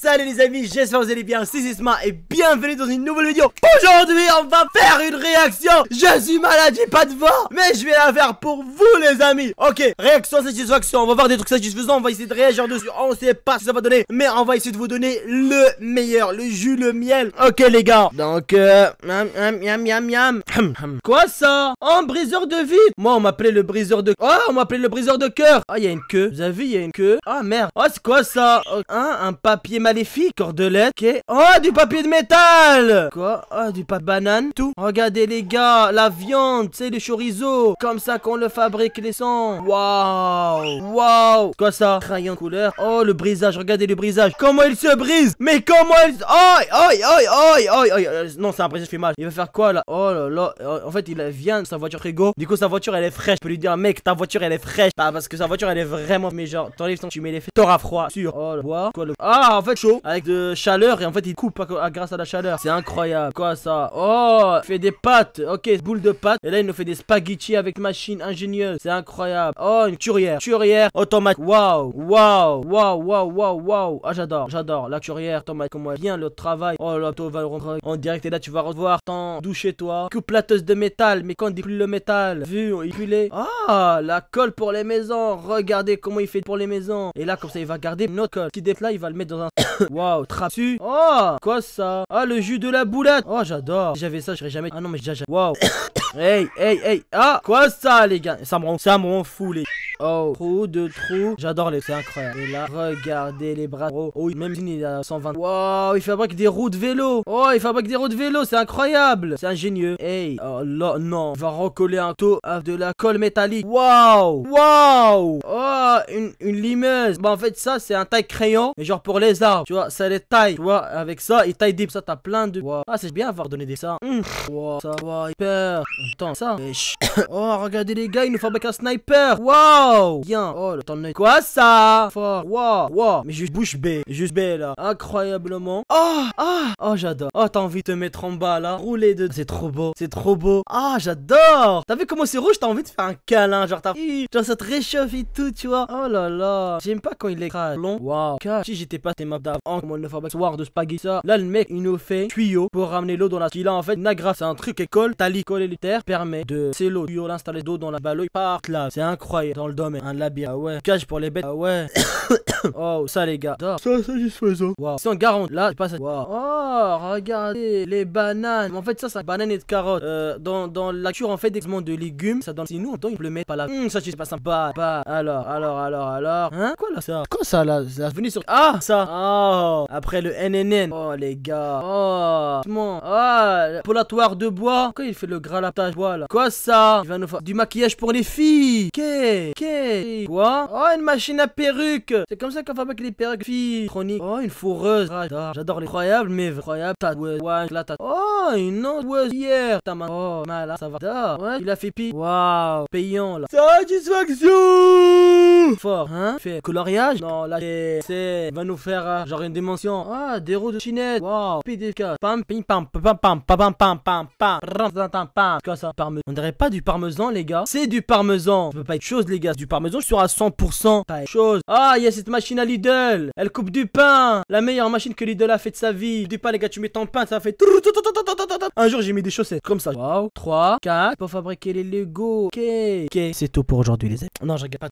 Salut les amis, j'espère que vous allez bien, c'est Sisma et bienvenue dans une nouvelle vidéo Aujourd'hui on va faire une réaction Je suis malade, j'ai pas de voix Mais je vais la faire pour vous les amis Ok, réaction satisfaction, on va voir des trucs satisfaisants On va essayer de réagir dessus, on sait pas ce que ça va donner Mais on va essayer de vous donner le meilleur Le jus, le miel, ok les gars Donc, euh, miam, miam, miam, miam Quoi ça Un briseur de vide Moi on m'appelait le briseur de... Oh, on m'appelait le briseur de cœur oh, il y a une queue, vous avez vu, il y a une queue Ah oh, merde, oh c'est quoi ça Hein, un papier maléfique, cordelette, ok. Oh, du papier de métal Quoi Oh, du papier banane, tout. Regardez les gars, la viande, c'est le chorizo. Comme ça qu'on le fabrique les sangs. Waouh Waouh Quoi ça Crayon couleur. Oh, le brisage, regardez le brisage. Comment il se brise Mais comment il... Oh, oh, oh, oh, oh, Non, c'est un brisage fais mal. Il va faire quoi là Oh là là. Euh, en fait, il vient de sa voiture frigo. Du coup, sa voiture, elle est fraîche. Je peux lui dire, mec, ta voiture, elle est fraîche. Ah, parce que sa voiture, elle est vraiment... Mais genre, t'enlèves ton, tu mets les... T'auras froid, Sur. Oh là. Quoi le... Ah, en fait, chaud avec de chaleur et en fait il coupe pas grâce à la chaleur. C'est incroyable. Quoi ça Oh, il fait des pâtes. Ok, boule de pâtes. Et là il nous fait des spaghettis avec machine ingénieuse. C'est incroyable. Oh, une curière curière automatique. Waouh. Waouh. Waouh. Waouh. Waouh. Waouh. Ah j'adore. J'adore. La turière comme moi bien le travail. Oh là, tu rentrer en direct et là tu vas revoir ton doucher toi. Coupe plateuse de métal. Mais quand il le métal, vu, il pue Ah, la colle pour les maisons. Regardez comment il fait pour les maisons. Et là comme ça il va garder notre colle. Qui là il va le mettre dans un Waouh, trapu. Oh, quoi ça Ah, le jus de la boulette. Oh, j'adore. Si j'avais ça, j'aurais jamais. Ah non, mais déjà, waouh. hey, hey, hey. Ah, quoi ça, les gars Ça me rend, ça fou, les. Oh, trop de trous. J'adore les, c'est incroyable. Et là, regardez les bras. Oh, oh même il à 120. Waouh, il fabrique des roues de vélo. Oh, il fabrique des roues de vélo, c'est incroyable. C'est ingénieux. Hey, oh là, non. Il va recoller un taux à de la colle métallique. Waouh, waouh. Oh, une, limeuse. Bah, en fait, ça, c'est un taille crayon. Mais genre pour les arbres, tu vois, ça les taille. Tu vois, avec ça, il taille deep. Ça, t'as plein de. Wow. Ah, c'est bien avoir donné des hum, ça. ça va hyper. Attends, ça. oh, regardez les gars, il nous fabriquent un sniper. Waouh. Bien. Oh, le temps de Quoi ça Mais juste bouche B. Juste B là. Incroyablement. Oh, oh, Oh, j'adore. Oh, t'as envie de te mettre en bas là. Rouler de. C'est trop beau. C'est trop beau. Ah, j'adore. T'as vu comment c'est rouge T'as envie de faire un câlin. Genre, t'as. Genre, ça te réchauffe et tout, tu vois. Oh là là. J'aime pas quand il est long. Waouh. Si j'étais pas tes maps d'avant, comment on le fait soir de spaghetti ça. Là, le mec, il nous fait tuyau pour ramener l'eau dans la. Il a en fait Nagra, c'est un truc qui colle. Tali coller les terres permet de c'est l'eau. Tuyau l'installer d'eau dans la balle. Par là, c'est incroyable dans le domaine. Un labyrinthe. Ah ouais. Cache pour les bêtes. Ah ouais. oh, ça les gars. Ça, ça satisfaisant. Waouh. c'est on garante, là, je passe ça. Waouh. Oh, regardez les bananes. En fait, ça, c'est banane et de carottes. Euh, dans, dans la cure, en fait, des de légumes, ça donne. Si nous, on le met hmm, pas là. Mmh, ça, c'est pas sympa. alors alors, alors, alors. Hein Quoi là ça Quoi ça là venu sur. Ah, ah Ça Oh Après le NNN. Oh les gars. Oh comment Oh Polatoire de bois. quoi il fait le gralatage bois là Quoi ça Il va nous faire du maquillage pour les filles. ok ok Quoi Oh une machine à perruque. C'est comme ça qu'on fabrique les perruques filles. Chronique. Oh une fourreuse. Ah, j'adore. J'adore les croyables mais incroyable. Oh une non, ouais, hier, ta ma... Oh, mal, ça va. ouais, il a fait pi. Waouh, payant, là. Satisfaction Fort, hein Fait coloriage Non, là, c'est... Va nous faire, genre, une dimension. Ah, des roues de chinette. Waouh, PDK. Pam, ping, pam, pam, pam, pam, pam, pam, pam, pam, pam, Pam Quoi, ça Parmesan. On dirait pas du parmesan, les gars. C'est du parmesan. Ça peut pas être chose, les gars. Du parmesan, je suis à 100%. Pas chose. Ah, il y a cette machine à Lidl. Elle coupe du pain. La meilleure machine que Lidl a fait de sa vie. Du pain, les gars, tu mets ton pain, ça fait... Un jour, j'ai mis des chaussettes comme ça. Waouh. 3, 4. Pour fabriquer les Lego. Ok. Ok. C'est tout pour aujourd'hui, les amis. Non, je regarde pas.